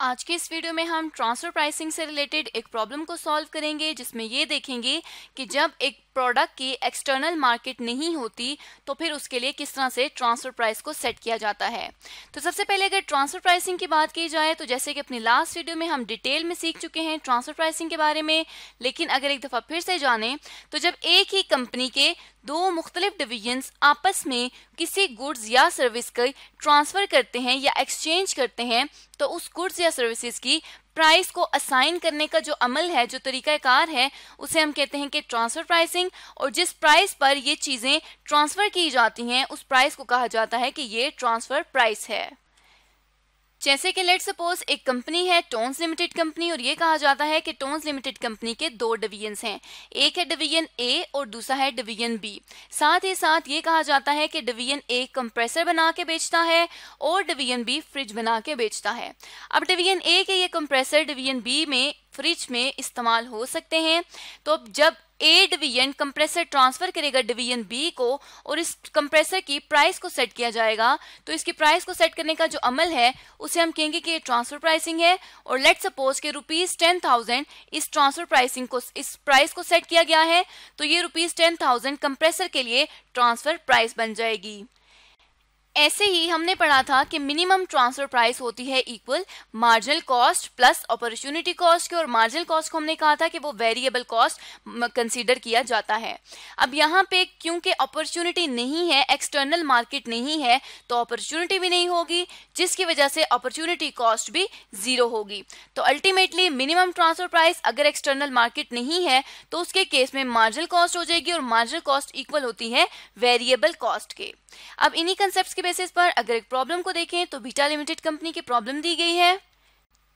आज के इस वीडियो में हम ट्रांसफर प्राइसिंग से रिलेटेड एक प्रॉब्लम को सॉल्व करेंगे जिसमें ये देखेंगे कि जब एक प्रोडक्ट की एक्सटर्नल मार्केट नहीं होती तो फिर उसके लिए किस तरह से ट्रांसफर प्राइस को सेट किया जाता है तो सबसे पहले अगर ट्रांसफर प्राइसिंग की बात की जाए तो जैसे कि अपनी लास्ट वीडियो में हम डिटेल में सीख चुके हैं ट्रांसफर प्राइसिंग के बारे में लेकिन अगर एक दफ़ा फिर से जाने तो जब एक ही कंपनी के दो मुख्तलिफ डिविजन्स आपस में किसी गुड्स या सर्विस का ट्रांसफ़र करते हैं या एक्सचेंज करते हैं तो उस गुड्स या सर्विसेज की प्राइस को असाइन करने का जो अमल है जो तरीक़ाकार है उसे हम कहते हैं कि ट्रांसफ़र प्राइसिंग और जिस प्राइस पर ये चीज़ें ट्रांसफ़र की जाती हैं उस प्राइस को कहा जाता है कि ये ट्रांसफ़र प्राइस है जैसे कि लेट सपोज एक कंपनी है टोन्स लिमिटेड कंपनी और ये कहा जाता है कि टोन्स लिमिटेड कंपनी के दो डिवीजन हैं एक है डिवीजन ए और दूसरा है डिवीजन बी साथ ही साथ ये कहा जाता है कि डिवीजन ए कंप्रेसर बना के बेचता है और डिवीजन बी फ्रिज बना के बेचता है अब डिवीजन ए के ये कंप्रेसर डिवीजन बी में फ्रिज में इस्तेमाल हो सकते हैं तो जब ए डिवीजन कंप्रेसर ट्रांसफर करेगा डिवीजन बी को और इस कंप्रेसर की प्राइस को सेट किया जाएगा तो इसकी प्राइस को सेट करने का जो अमल है उसे हम कहेंगे कि ट्रांसफर प्राइसिंग है और लेट सपोज के रुपीज टेन थाउजेंड इस ट्रांसफर प्राइसिंग को इस प्राइस को सेट किया गया है तो ये रुपीज टेन थाउजेंड कंप्रेसर के लिए ट्रांसफर प्राइस बन जाएगी ऐसे ही हमने पढ़ा था कि मिनिमम ट्रांसफर प्राइस होती है equal marginal cost plus opportunity cost की और मार्जिनल कॉस्ट को हमने कहा था कि वो वेरिएबल कॉस्ट कंसीडर किया जाता है अब यहाँ पे क्योंकि अपॉर्चुनिटी नहीं है एक्सटर्नल मार्केट नहीं है तो अपॉर्चुनिटी भी नहीं होगी जिसकी वजह से अपॉर्चुनिटी कॉस्ट भी जीरो होगी तो अल्टीमेटली मिनिमम ट्रांसफर प्राइस अगर एक्सटर्नल मार्केट नहीं है तो उसके केस में मार्जिनल कॉस्ट हो जाएगी और मार्जिनल कॉस्ट इक्वल होती है वेरिएबल कॉस्ट के अब इन्हीं कंसेप्ट के बेसिस पर अगर एक प्रॉब्लम को देखें तो बीटा लिमिटेड कंपनी की प्रॉब्लम दी गई है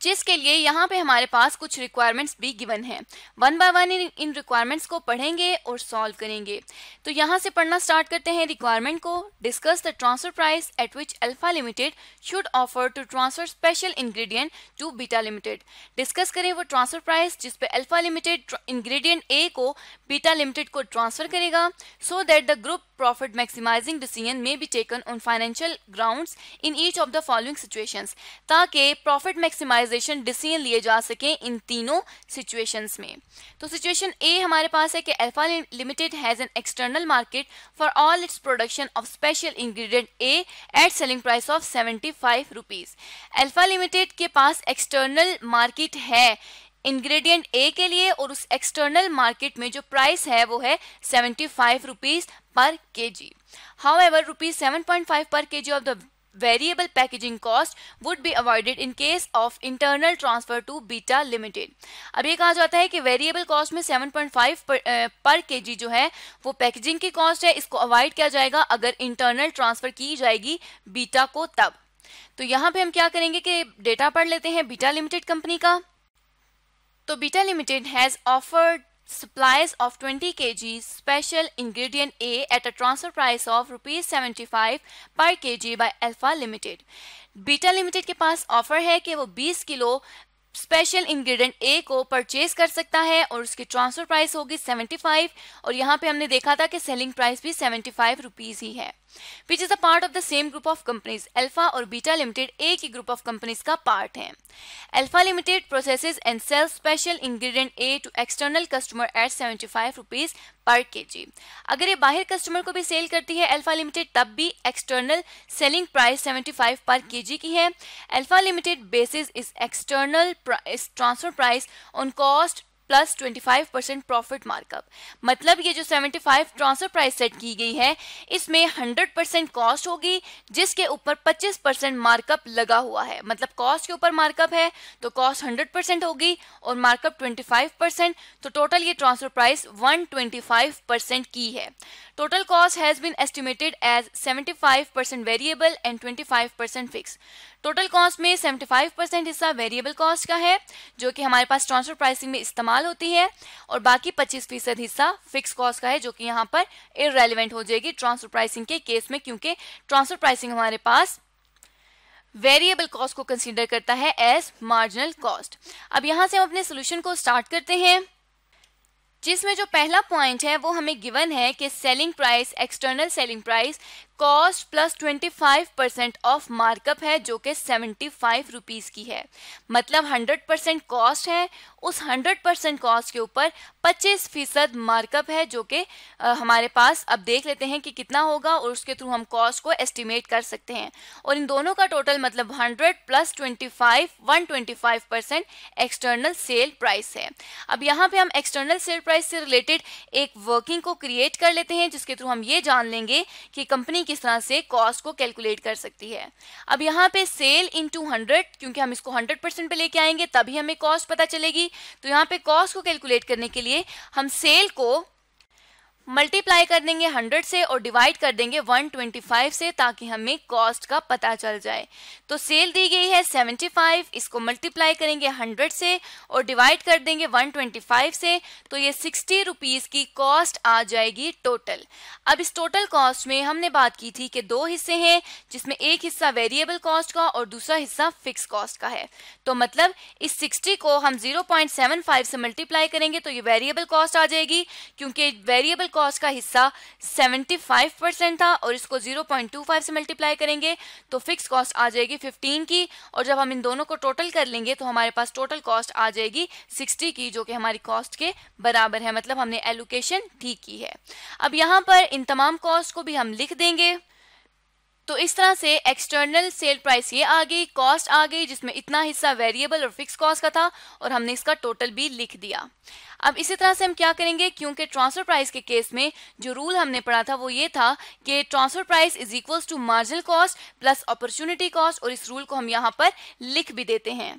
जिसके लिए यहाँ पे हमारे पास कुछ रिक्वायरमेंट्स भी गिवन है वन बाय वन इन रिक्वायरमेंट्स को पढ़ेंगे और सॉल्व करेंगे तो यहाँ से पढ़ना स्टार्ट करते हैं रिक्वायरमेंट को discuss the transfer price at which Alpha limited should offer to transfer special ingredient to Beta limited discuss करें वो ट्रांसफर प्राइस जिसपे अल्फा लिमिटेड इंग्रेडियंट ए को बीटा लिमिटेड को ट्रांसफर करेगा so that the group profit maximising decision may be taken on financial ground in each of the following situation ताकि profit maximise organisation decision लिए जा सकें इन तीनों situations में तो सिचुएशन ए हमारे पास है कि Alpha limited has an external market for all its production of special ingredient A at selling price of seventy five rupees Alpha limited के पास एक्सटर्नल मार्केट है इंग्रेडिएंट ए के लिए और उस एक्सटर्नल मार्केट में जो प्राइस है वो है सेवेंटी फाइव रुपीज़ पर K G however rupees seven point five पर K G of the variable packaging cost would be avoided in case of internal transfer to beta limited अब ये कहा जाता है कि वेरिएबल कॉस्ट में 7.5 पर के जी जो है वो पैकेजिंग की कॉस्ट है इसको अवॉइड किया जाएगा अगर इंटरनल ट्रांसफर की जाएगी बीटा को तब तो यहाँ पे हम क्या करेंगे कि डेटा पढ़ लेते हैं बीटा लिमिटेड कंपनी का तो Beta limited has offered supplies of 20 kg special ingredient A at a transfer price of rupees 75 per kg by Alpha Limited. Beta Limited के पास offer है कि वो 20 किलो स्पेशल इंग्रेडिएंट ए को परचेज कर सकता है और उसकी ट्रांसफर प्राइस होगी 75 और यहाँ पे हमने देखा था कि सेलिंग प्राइस भी 75 रुपीस ही है which is a part of the same group of companies Alpha और बीटा लिमिटेड एक ही ग्रुप ऑफ कंपनीज का पार्ट है Alpha limited process and sell special ingredient A to external customer at seventy five rupees पर K जी अगर ये बाहर customer को भी सेल करती है एल्फा लिमिटेड तब भी external selling price seventy five पर के जी की है Alpha limited basis is external transfer price on cost plus 25 percent profit markup मतलब ये जो 75 ट्रांसफर प्राइस सेट की गई है इसमें 100 परसेंट कॉस्ट होगी जिसके ऊपर 25 परसेंट मार्कअप लगा हुआ है मतलब कॉस्ट के ऊपर मार्कअप है तो कॉस्ट 100 परसेंट होगी और मार्कअप 25 परसेंट तो टोटल ये ट्रांसफर प्राइस 125 परसेंट की है total cost has been estimated as 75 percent variable and 25 percent fix total cost में 75 परसेंट हिस्सा वेरिएबल कॉस्ट का है जो कि हमारे पास ट्रांसफर प्राइसिंग में इस्तेमाल इस्तेमाल होती है और बाकी पच्चीस फीसद हिस्सा फिक्स कॉस्ट का है जो कि यहाँ पर इरेलीवेंट हो जाएगी ट्रांसफर प्राइसिंग के केस में क्योंकि ट्रांसफर प्राइसिंग हमारे पास वेरिएबल कॉस्ट को कंसिडर करता है एज मार्जिनल कॉस्ट अब यहाँ से हम अपने सोल्यूशन को स्टार्ट करते हैं जिसमें जो पहला पॉइंट है वो हमें गिवन है कि selling price external selling price cost plus twenty five percent of markup है जो कि सेवेंटी फाइव रुपीज़ की है मतलब हंड्रेड परसेंट कॉस्ट है उस हंड्रेड परसेंट कॉस्ट के ऊपर पच्चीस फीसद मार्कअप है जो कि हमारे पास अब देख लेते हैं कि कितना होगा और उसके थ्रू हम कॉस्ट को एस्टिमेट कर सकते हैं और इन दोनों का टोटल मतलब hundred plus twenty five one twenty five percent external sale price है अब यहाँ पे हम एक्सटर्नल सेल प्राइस से रिलेटेड एक वर्किंग को क्रिएट कर लेते हैं जिसके थ्रू हम ये जान लेंगे कि कंपनी किस तरह से कॉस्ट को कैलकुलेट कर सकती है अब यहाँ पे सेल इन टू हंड्रेड क्योंकि हम इसको हंड्रेड परसेंट पे लेके आएंगे तभी हमें कॉस्ट पता चलेगी तो यहाँ पे कॉस्ट को कैलकुलेट करने के लिए हम सेल को मल्टीप्लाई कर देंगे हंड्रेड से और डिवाइड कर देंगे वन ट्वेंटी फाइव से ताकि हमें कॉस्ट का पता चल जाए तो सेल दी गई है 75 इसको मल्टीप्लाई करेंगे हंड्रेड से और डिवाइड कर देंगे 125 से तो ये सिक्सटी रुपीज़ की कॉस्ट आ जाएगी टोटल अब इस टोटल कॉस्ट में हमने बात की थी कि दो हिस्से हैं जिसमें एक हिस्सा वेरिएबल कॉस्ट का और दूसरा हिस्सा फिक्स कॉस्ट का है तो मतलब इस सिक्सटी को हम जीरो पॉइंट सेवन फाइव से मल्टीप्लाई करेंगे तो ये वेरिएबल कॉस्ट आ जाएगी क्योंकि वेरिएबल कॉस्ट का हिस्सा 75 परसेंट था और इसको 0.25 से मल्टीप्लाई करेंगे तो फिक्स कॉस्ट आ जाएगी 15 की और जब हम इन दोनों को टोटल कर लेंगे तो हमारे पास टोटल कॉस्ट आ जाएगी 60 की जो कि हमारी कॉस्ट के बराबर है मतलब हमने एलोकेशन ठीक की है अब यहाँ पर इन तमाम कॉस्ट को भी हम लिख देंगे तो इस तरह से एक्सटर्नल सेल प्राइस ये आ गई कॉस्ट आ गई जिसमें इतना हिस्सा वेरिएबल और फिक्स कॉस्ट का था और हमने इसका टोटल भी लिख दिया अब इसी तरह से हम क्या करेंगे क्योंकि ट्रांसफर प्राइस के केस में जो रूल हमने पढ़ा था वो ये था कि transfer price is equals to marginal cost plus opportunity cost और इस रूल को हम यहाँ पर लिख भी देते हैं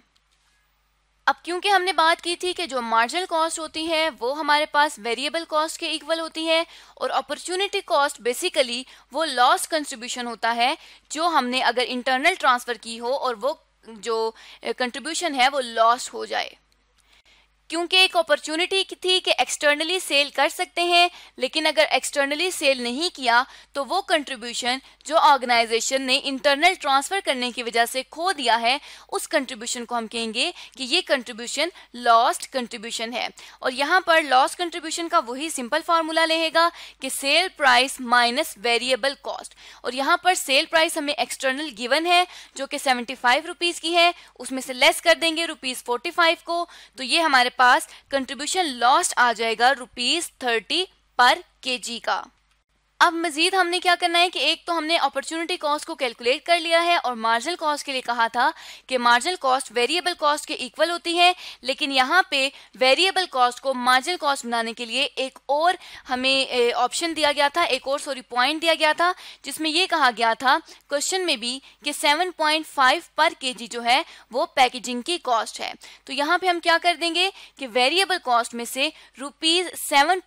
अब क्योंकि हमने बात की थी कि जो मार्जिनल कॉस्ट होती है वो हमारे पास वेरिएबल कॉस्ट के इक्वल होती है और अपॉर्चुनिटी कॉस्ट बेसिकली वो लॉस कंट्रीब्यूशन होता है जो हमने अगर इंटरनल ट्रांसफ़र की हो और वो जो कंट्रीब्यूशन eh, है वो लॉस हो जाए क्योंकि एक अपॉर्चुनिटी थी कि एक्सटर्नली सेल कर सकते हैं लेकिन अगर एक्सटर्नली सेल नहीं किया तो वो कंट्रीब्यूशन जो ऑर्गेनाइजेशन ने इंटरनल ट्रांसफर करने की वजह से खो दिया है उस कंट्रीब्यूशन को हम कहेंगे कि ये कंट्रीब्यूशन लॉस्ट कंट्रीब्यूशन है और यहाँ पर लॉस्ट कंट्रीब्यूशन का वही सिंपल फार्मूला रहेगा कि sale price minus variable cost और यहाँ पर सेल प्राइस हमें एक्सटर्नल गिवन है जो कि सेवेंटी फाइव रुपीज की है उसमें से लेस कर देंगे रुपीज फोर्टी फाइव को तो ये हमारे पास कंट्रीब्यूशन लॉस्ट आ जाएगा रुपीज थर्टी पर केजी का अब मजीद हमने क्या करना है कि एक तो हमने अपॉर्चुनिटी कॉस्ट को कैलकुलेट कर लिया है और मार्जिनल कॉस्ट के लिए कहा था कि मार्जिनल कॉस्ट वेरिएबल कॉस्ट के इक्वल होती है लेकिन यहाँ पे वेरिएबल कॉस्ट को मार्जिनल कॉस्ट बनाने के लिए एक और हमें ऑप्शन दिया गया था एक और सॉरी पॉइंट दिया गया था जिसमें यह कहा गया था क्वेश्चन में भी कि फाइव पर जी जो है वो पैकेजिंग की कॉस्ट है तो यहाँ पे हम क्या कर देंगे कि वेरिएबल कॉस्ट में से रुपीज सेवन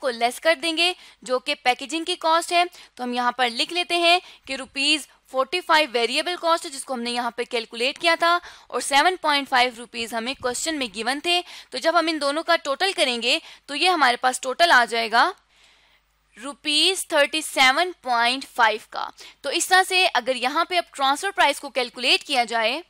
को लेस कर देंगे जो कि पैकेज लीजिंग की कॉस्ट है तो हम यहाँ पर लिख लेते हैं कि rupees forty five variable cost है जिसको हमने यहाँ पे कैलकुलेट किया था और सेवन पॉइंट फाइव रुपीज़ हमें क्वेश्चन में गिवन थे तो जब हम इन दोनों का टोटल करेंगे तो ये हमारे पास टोटल आ जाएगा rupees thirty seven point five का तो इस तरह से अगर यहाँ पे अब ट्रांसफ़र प्राइस को कैलकुलेट किया जाए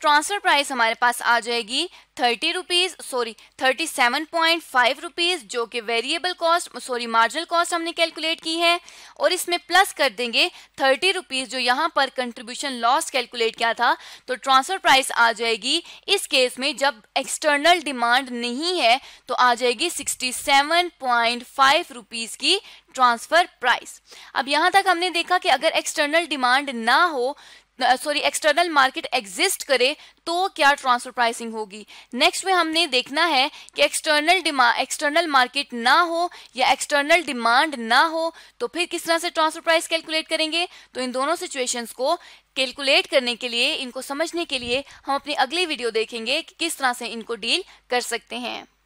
ट्रांसफर प्राइस हमारे पास आ जाएगी thirty rupees sorry thirty seven point five rupees जो कि variable cost sorry marginal cost हमने कैलकुलेट की है और इसमें प्लस कर देंगे थर्टी रुपीज़ जो यहां पर कंट्रीब्यूशन लॉस कैलकुलेट किया था तो ट्रांसफ़र प्राइस आ जाएगी इस केस में जब एक्सटर्नल डिमांड नहीं है तो आ जाएगी sixty seven point five rupees की ट्रांसफ़र प्राइस अब यहां तक हमने देखा कि अगर एक्सटर्नल डिमांड ना हो सॉरी एक्सटर्नल मार्केट एग्जिस्ट करे तो क्या ट्रांसफर प्राइसिंग होगी नेक्स्ट में हमने देखना है कि एक्सटर्नल डिमांड एक्सटर्नल मार्केट ना हो या एक्सटर्नल डिमांड ना हो तो फिर किस तरह से ट्रांसफर प्राइस कैलकुलेट करेंगे तो इन दोनों सिचुएशंस को कैलकुलेट करने के लिए इनको समझने के लिए हम अपनी अगली वीडियो देखेंगे कि किस तरह से इनको डील कर सकते हैं